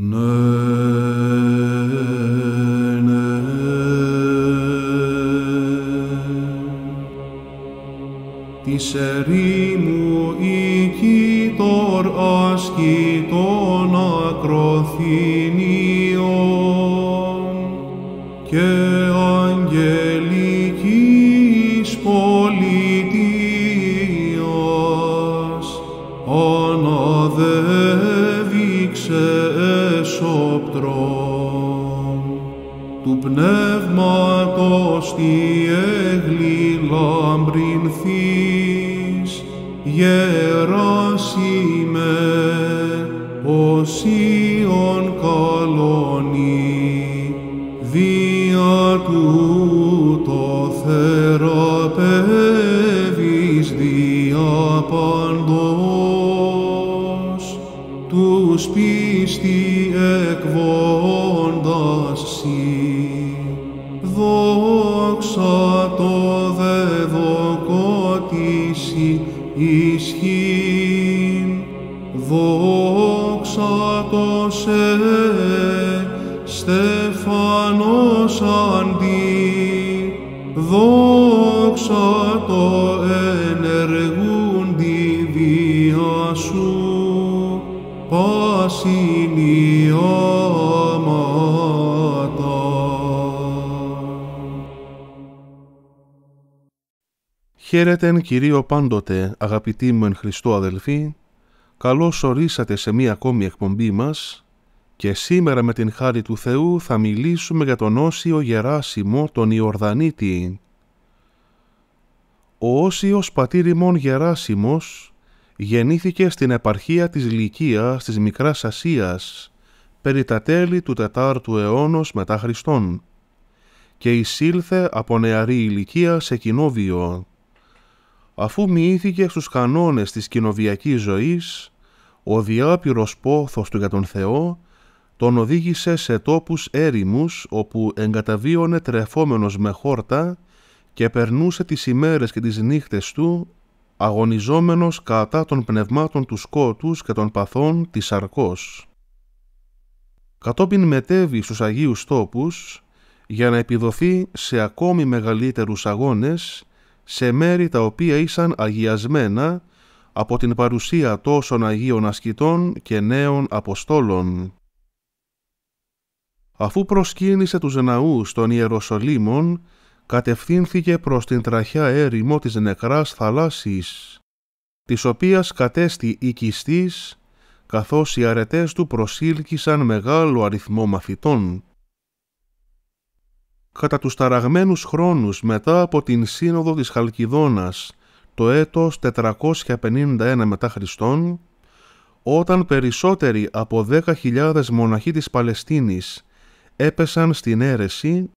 ναι, ναι. ναι. Της ερήμου οικητορ' ασκητών ακροθυνιών και αγγελικής πολιτείας αναδέν πατρών του πνεύματος τη έγλη λαμπρινθείς γεράσιμε ως διά του το θεραπεύεις διά παντός του Χριστή δόξα το δεδοκότηση ισχύν, δόξα το σε στεφανός αντί, δόξα το ε, Χαίρετε Χαίρετεν Κυρίο πάντοτε, αγαπητοί μου εν Χριστώ αδελφοί, καλώς ορίσατε σε μία ακόμη εκπομπή μας και σήμερα με την χάρη του Θεού θα μιλήσουμε για τον Όσιο Γεράσιμο τον Ιορδανίτη. Ο Όσιος πατήρ ημών Γεράσιμος γεννήθηκε στην επαρχία της Λυκίας της Μικράς Ασίας, περί τα τέλη του 4ου αιώνος μετά Χριστόν, και εισήλθε από νεαρή ηλικία σε κοινόβιο. Αφού μοιήθηκε στους κανόνες της κοινοβιακής ζωής, ο διάπειρος πόθος του για τον Θεό τον οδήγησε σε τόπους έρημους όπου εγκαταβίωνε τρεφόμενος με χόρτα και περνούσε τις ημέρες και τις νύχτες του αγωνιζόμενος κατά των πνευμάτων του σκότους και των παθών της σαρκός. Κατόπιν μετέβη στους Αγίους τόπους για να επιδοθεί σε ακόμη μεγαλύτερους αγώνες σε μέρη τα οποία ήσαν αγιασμένα από την παρουσία τόσων Αγίων Ασκητών και νέων Αποστόλων. Αφού προσκύνησε τους ναούς των Ιεροσολύμων κατευθύνθηκε προς την τραχιά έρημο της νεκράς θαλάσσης, της οποίας κατέστη οικιστής, καθώς οι αρετές του προσήλκησαν μεγάλο αριθμό μαθητών. Κατά τους ταραγμένους χρόνους μετά από την σύνοδο της Χαλκιδόνας, το έτος 451 μετά Χριστόν, όταν περισσότεροι από 10.000 μοναχοί της Παλαιστίνης έπεσαν στην αίρεση,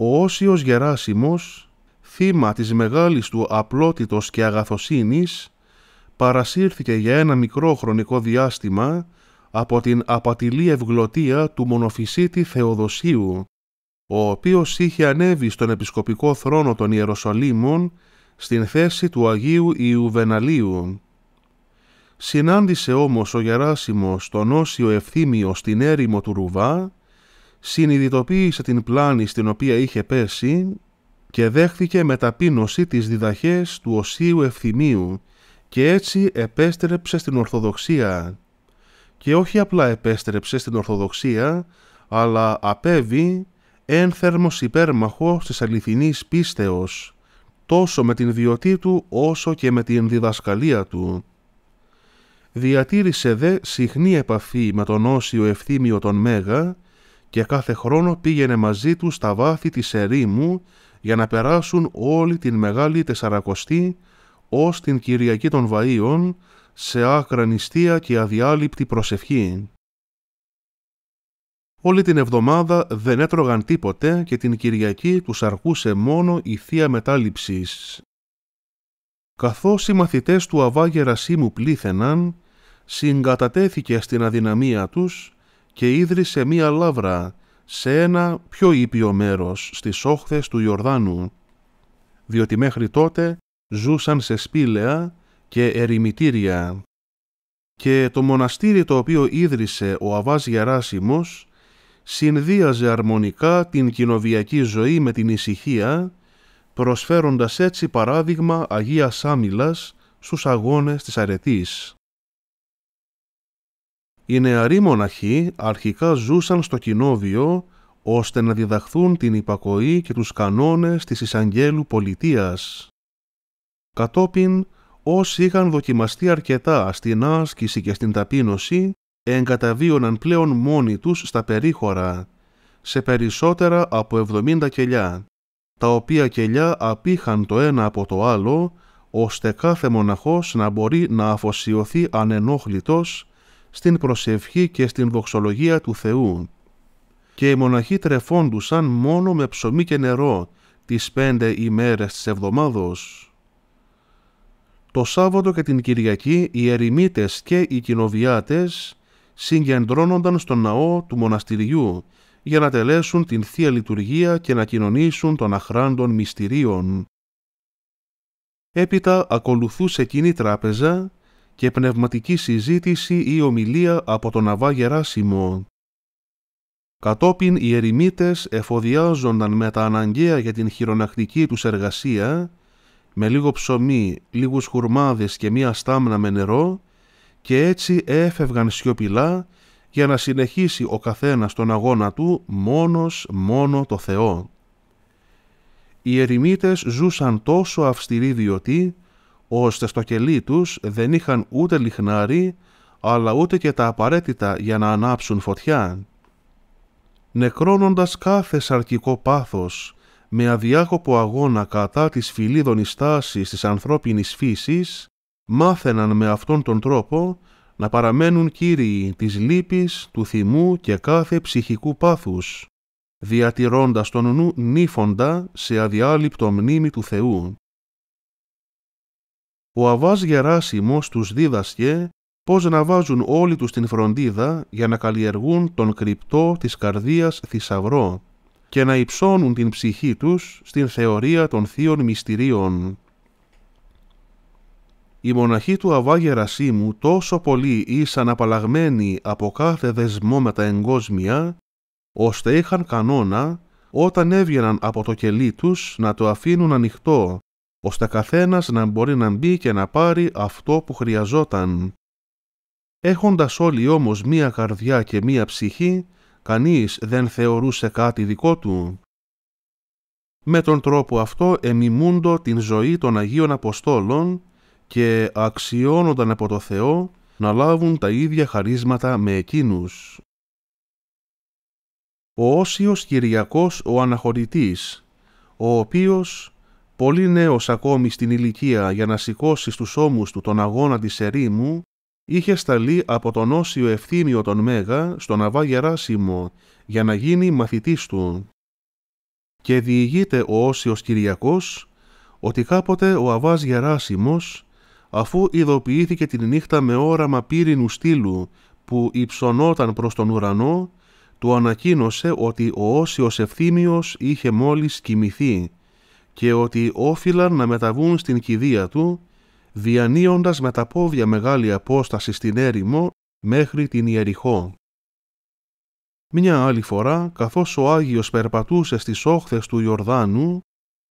ο Όσιος Γεράσιμος, θύμα της μεγάλης του απλότητος και αγαθοσύνης, παρασύρθηκε για ένα μικρό χρονικό διάστημα από την απατηλή ευγλωτία του μονοφυσίτη Θεοδοσίου, ο οποίος είχε ανέβει στον επισκοπικό θρόνο των Ιεροσολύμων στην θέση του Αγίου Ιουβεναλίου. Συνάντησε όμως ο Γεράσιμος τον Όσιο Ευθύμιο στην έρημο του Ρουβά συνειδητοποίησε την πλάνη στην οποία είχε πέσει και δέχθηκε με ταπείνωση τις διδαχές του Οσίου Ευθυμίου και έτσι επέστρεψε στην Ορθοδοξία. Και όχι απλά επέστρεψε στην Ορθοδοξία, αλλά απέβη ένθερμος υπέρμαχος της αληθινής πίστεως, τόσο με την διοτί του όσο και με την διδασκαλία του. Διατήρησε δε συχνή επαφή με τον Όσιο Ευθύμιο τον Μέγα και κάθε χρόνο πήγαινε μαζί του στα βάθη της ερήμου για να περάσουν όλη την Μεγάλη Τεσσαρακοστή ως την Κυριακή των Βαΐων σε άκρα νηστεία και αδιάλειπτη προσευχή. Όλη την εβδομάδα δεν έτρωγαν τίποτε και την Κυριακή τους αρκούσε μόνο η θεία μετάληψης. Καθώς οι μαθητές του Αβάγερα Γερασίμου πλήθαιναν, συγκατατέθηκε στην αδυναμία τους και ίδρυσε μία λαύρα σε ένα πιο ήπιο μέρος στις όχθες του Ιορδάνου, διότι μέχρι τότε ζούσαν σε σπήλαια και ερημητήρια. Και το μοναστήρι το οποίο ίδρυσε ο Αβάς Γεράσιμος συνδύαζε αρμονικά την κοινοβιακή ζωή με την ησυχία, προσφέροντας έτσι παράδειγμα Αγίας Άμυλας στους αγώνες της αρετής. Οι νεαροί μοναχοί αρχικά ζούσαν στο κοινόβιο ώστε να διδαχθούν την υπακοή και τους κανόνες της ισαγγελού πολιτείας. Κατόπιν, όσοι είχαν δοκιμαστεί αρκετά στην άσκηση και στην ταπείνωση, εγκαταβίωναν πλέον μόνοι τους στα περίχωρα, σε περισσότερα από 70 κελιά, τα οποία κελιά απήχαν το ένα από το άλλο, ώστε κάθε μοναχός να μπορεί να αφοσιωθεί ανενόχλητος στην προσευχή και στην δοξολογία του Θεού. Και οι μοναχοί τρεφόντουσαν μόνο με ψωμί και νερό τις πέντε ημέρες της εβδομάδος. Το Σάββατο και την Κυριακή οι ερημίτες και οι κοινοβιάτες συγκεντρώνονταν στον ναό του μοναστηριού για να τελέσουν την Θεία Λειτουργία και να κοινωνήσουν των αχράντων μυστηρίων. Έπειτα ακολουθούσε εκείνη τράπεζα και πνευματική συζήτηση ή ομιλία από τον Αβά Γεράσιμο. Κατόπιν οι ερημίτες εφοδιάζονταν με τα αναγκαία για την χειρονακτική τους εργασία, με λίγο ψωμί, λίγους χουρμάδες και μία στάμνα με νερό, και έτσι έφευγαν σιωπηλά για να συνεχίσει ο καθένας τον αγώνα του μόνος μόνο το Θεό. Οι ερημίτες ζούσαν τόσο αυστηροί ώστε στο κελί τους δεν είχαν ούτε λιχνάρι, αλλά ούτε και τα απαραίτητα για να ανάψουν φωτιά. Νεκρώνοντας κάθε σαρκικό πάθος, με αδιάκοπο αγώνα κατά της φιλίδων τάσης της ανθρώπινης φύσης, μάθαιναν με αυτόν τον τρόπο να παραμένουν κύριοι της λύπης, του θυμού και κάθε ψυχικού πάθους, διατηρώντας τον νου νύφοντα σε αδιάλειπτο μνήμη του Θεού ο Αβάς Γεράσιμος τους δίδασκε πώς να βάζουν όλοι τους την φροντίδα για να καλλιεργούν τον κρυπτό της καρδίας θησαυρό και να υψώνουν την ψυχή τους στην θεωρία των θείων μυστηρίων. Οι μοναχοί του Αβά Γερασίμου τόσο πολύ ήσαν απαλλαγμένοι από κάθε δεσμό με τα εγκόσμια, ώστε είχαν κανόνα όταν έβγαιναν από το κελί τους να το αφήνουν ανοιχτό ώστε καθένας να μπορεί να μπει και να πάρει αυτό που χρειαζόταν. Έχοντας όλοι όμως μία καρδιά και μία ψυχή, κανείς δεν θεωρούσε κάτι δικό του. Με τον τρόπο αυτό εμιμούντο την ζωή των Αγίων Αποστόλων και αξιώνονταν από το Θεό να λάβουν τα ίδια χαρίσματα με εκείνους. Ο Όσιος Κυριακός ο Αναχωρητής, ο οποίος πολύ νέος ακόμη στην ηλικία για να σηκώσει στους ώμους του τον αγώνα της ερήμου, είχε σταλεί από τον Όσιο Ευθύμιο τον Μέγα στον Αβά Γεράσιμο για να γίνει μαθητής του. Και διηγείται ο Όσιος Κυριακός ότι κάποτε ο Αβάς Γεράσιμος, αφού ειδοποιήθηκε την νύχτα με όραμα πύρινου στήλου που υψωνόταν προς τον ουρανό, του ανακοίνωσε ότι ο Όσιος Ευθύμιος είχε μόλις κοιμηθεί και ότι όφυλαν να μεταβούν στην κηδεία του, διανύοντας με τα πόδια μεγάλη απόσταση στην έρημο μέχρι την Ιεριχώ. Μια άλλη φορά, καθώς ο Άγιος περπατούσε στις όχθες του Ιορδάνου,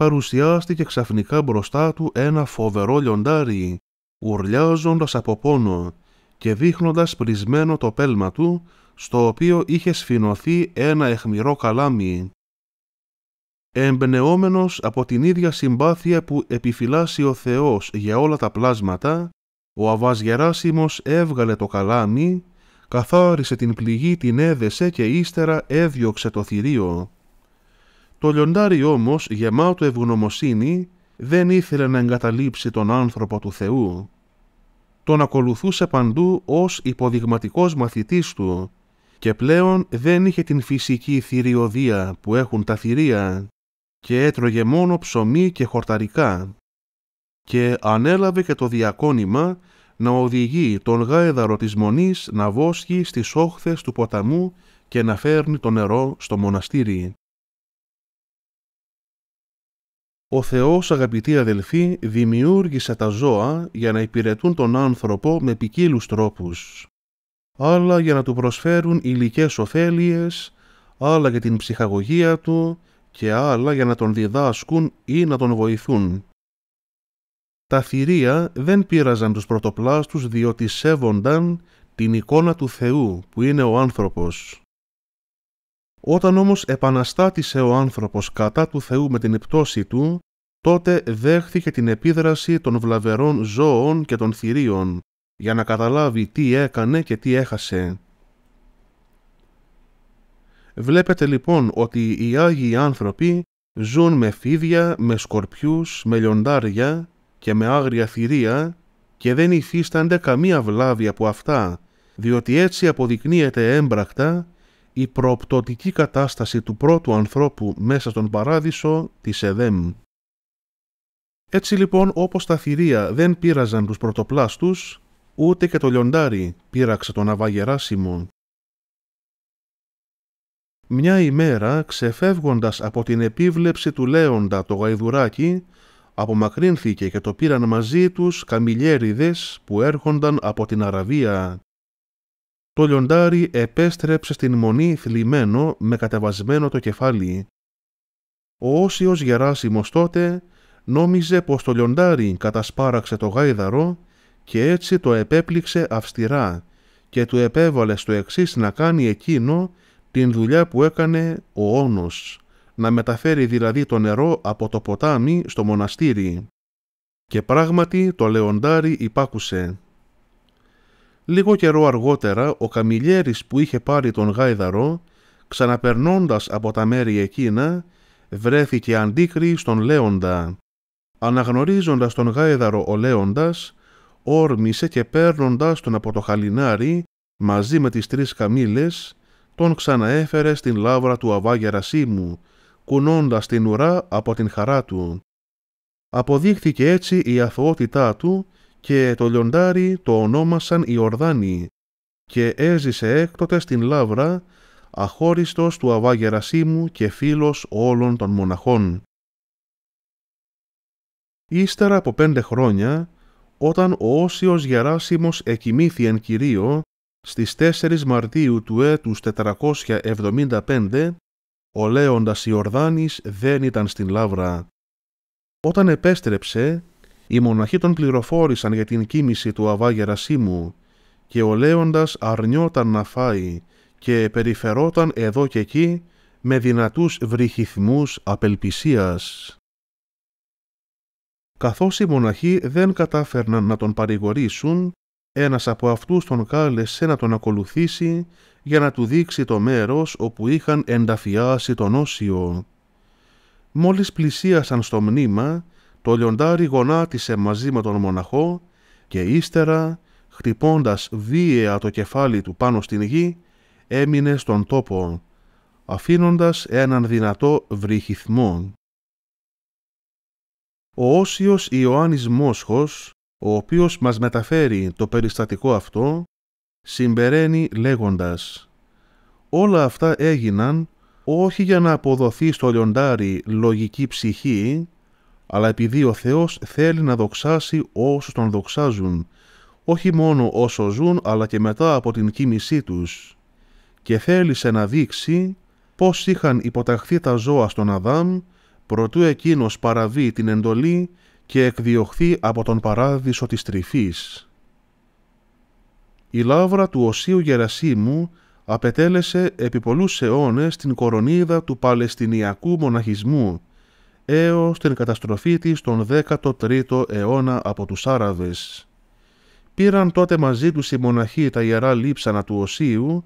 παρουσιάστηκε ξαφνικά μπροστά του ένα φοβερό λιοντάρι, ουρλιάζοντας από πόνο και δείχνοντας πρισμένο το πέλμα του, στο οποίο είχε σφινωθεί ένα εχμηρό καλάμι εμπνεόμενος από την ίδια συμπάθεια που επιφυλάσσει ο Θεός για όλα τα πλάσματα, ο Αβάς Γεράσιμος έβγαλε το καλάμι, καθάρισε την πληγή, την έδεσε και ύστερα έδιωξε το θηρίο. Το λιοντάρι όμως, γεμάτο ευγνωμοσύνη, δεν ήθελε να εγκαταλείψει τον άνθρωπο του Θεού. Τον ακολουθούσε παντού ως υποδειγματικός μαθητής του και πλέον δεν είχε την φυσική θηριωδία που έχουν τα θηρία και έτρωγε μόνο ψωμί και χορταρικά. Και ανέλαβε και το διακόνημα να οδηγεί τον γάιδαρο της Μονής να βόσχει στις όχθες του ποταμού και να φέρνει το νερό στο μοναστήρι. Ο Θεός, αγαπητοί αδελφοί, δημιούργησε τα ζώα για να υπηρετούν τον άνθρωπο με ποικίλους τρόπους. Άλλα για να του προσφέρουν υλικές ωφέλειες, άλλα για την ψυχαγωγία του, και άλλα για να τον διδάσκουν ή να τον βοηθούν. Τα θηρία δεν πείραζαν τους πρωτοπλάστους διότι σέβονταν την εικόνα του Θεού που είναι ο άνθρωπος. Όταν όμως επαναστάτησε ο άνθρωπος κατά του Θεού με την πτώση του, τότε δέχθηκε την επίδραση των βλαβερών ζώων και των θηρίων, για να καταλάβει τι έκανε και τι έχασε. Βλέπετε λοιπόν ότι οι Άγιοι άνθρωποι ζουν με φίδια, με σκορπιούς, με λιοντάρια και με άγρια θηρία και δεν υφίστανται καμία βλάβη από αυτά, διότι έτσι αποδεικνύεται έμπρακτα η προοπτωτική κατάσταση του πρώτου ανθρώπου μέσα στον παράδεισο της Εδέμ. Έτσι λοιπόν όπως τα θηρία δεν πείραζαν τους πρωτοπλάστους, ούτε και το λιοντάρι πείραξε τον αβαγεράσιμο μια ημέρα, ξεφεύγοντας από την επίβλεψη του Λέοντα το γαϊδουράκι, απομακρύνθηκε και το πήραν μαζί τους καμιλιέριδες που έρχονταν από την Αραβία. Το λιοντάρι επέστρεψε στην μονή θλιμμένο με κατεβασμένο το κεφάλι. Ο Όσιος Γεράσιμος τότε νόμιζε πως το λιοντάρι κατασπάραξε το γάιδαρο και έτσι το επέπληξε αυστηρά και του επέβαλε στο εξής να κάνει εκείνο την δουλειά που έκανε ο όνος, να μεταφέρει δηλαδή το νερό από το ποτάμι στο μοναστήρι. Και πράγματι το λεοντάρι υπάκουσε. Λίγο καιρό αργότερα ο καμιλιέρης που είχε πάρει τον γάιδαρο, ξαναπερνώντας από τα μέρη εκείνα, βρέθηκε αντίκρι στον Λέοντα. Αναγνωρίζοντας τον γάιδαρο ο Λέοντας, όρμησε και παίρνοντας τον από το χαλινάρι μαζί με τις τρεις καμήλες, τον ξαναέφερε στην λάβρα του Αβά Γερασίμου, κουνώντας την ουρά από την χαρά του. Αποδείχθηκε έτσι η αθωότητά του και το λιοντάρι το ονόμασαν Ιορδάνη και έζησε έκτοτε στην Λάβρα, αχώριστος του Αβά Γερασίμου και φίλος όλων των μοναχών. Ύστερα από πέντε χρόνια, όταν ο Όσιος Γεράσιμος εκοιμήθη εν Κυρίω στις 4 Μαρτίου του έτους 475, ο Λέοντας Ιορδάνης δεν ήταν στην Λαύρα. Όταν επέστρεψε, οι μοναχοί τον πληροφόρησαν για την κίνηση του Αβά Γερασίμου και ο Λέοντας αρνιόταν να φάει και περιφερόταν εδώ και εκεί με δυνατούς βρυχυθμούς απελπισίας. Καθώς οι μοναχοί δεν κατάφερναν να τον παρηγορήσουν, ένας από αυτούς τον κάλεσε να τον ακολουθήσει για να του δείξει το μέρος όπου είχαν ενταφιάσει τον Όσιο. Μόλις πλησίασαν στο μνήμα, το λιοντάρι γονάτισε μαζί με τον μοναχό και ύστερα, χτυπώντας βίαια το κεφάλι του πάνω στην γη, έμεινε στον τόπο, αφήνοντας έναν δυνατό βρυχυθμό. Ο Όσιος Ιωάννης Μόσχος ο οποίος μας μεταφέρει το περιστατικό αυτό, συμπεραίνει λέγοντας «Όλα αυτά έγιναν όχι για να αποδοθεί στο λιοντάρι λογική ψυχή, αλλά επειδή ο Θεός θέλει να δοξάσει όσους τον δοξάζουν, όχι μόνο όσο ζουν, αλλά και μετά από την κίνησή τους. Και θέλησε να δείξει πώς είχαν υποταχθεί τα ζώα στον Αδάμ, προτού εκείνος παραβεί την εντολή και εκδιωχθεί από τον παράδεισο της τρυφής. Η λάβρα του Οσίου Γερασίμου απετέλεσε επί πολλούς αιώνες την κορονίδα του Παλαιστινιακού μοναχισμού έως την καταστροφή της τον 13ο αιώνα από τους Άραβες. Πήραν τότε μαζί τους οι μοναχοί τα ιερά λείψανα του Οσίου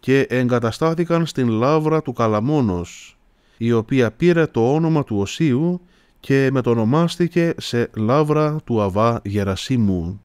και εγκαταστάθηκαν στην λάβρα του Καλαμόνος, η οποία πήρε το όνομα του Οσίου και μετονομάστηκε σε Λαύρα του Αβά Γερασίμου.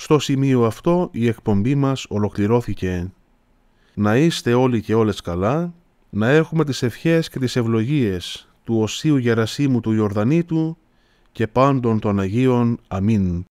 Στο σημείο αυτό η εκπομπή μας ολοκληρώθηκε. Να είστε όλοι και όλες καλά, να έχουμε τις ευχές και τις ευλογίες του Οσίου Γερασίμου του Ιορδανίτου και πάντων των Αγίων. Αμήν.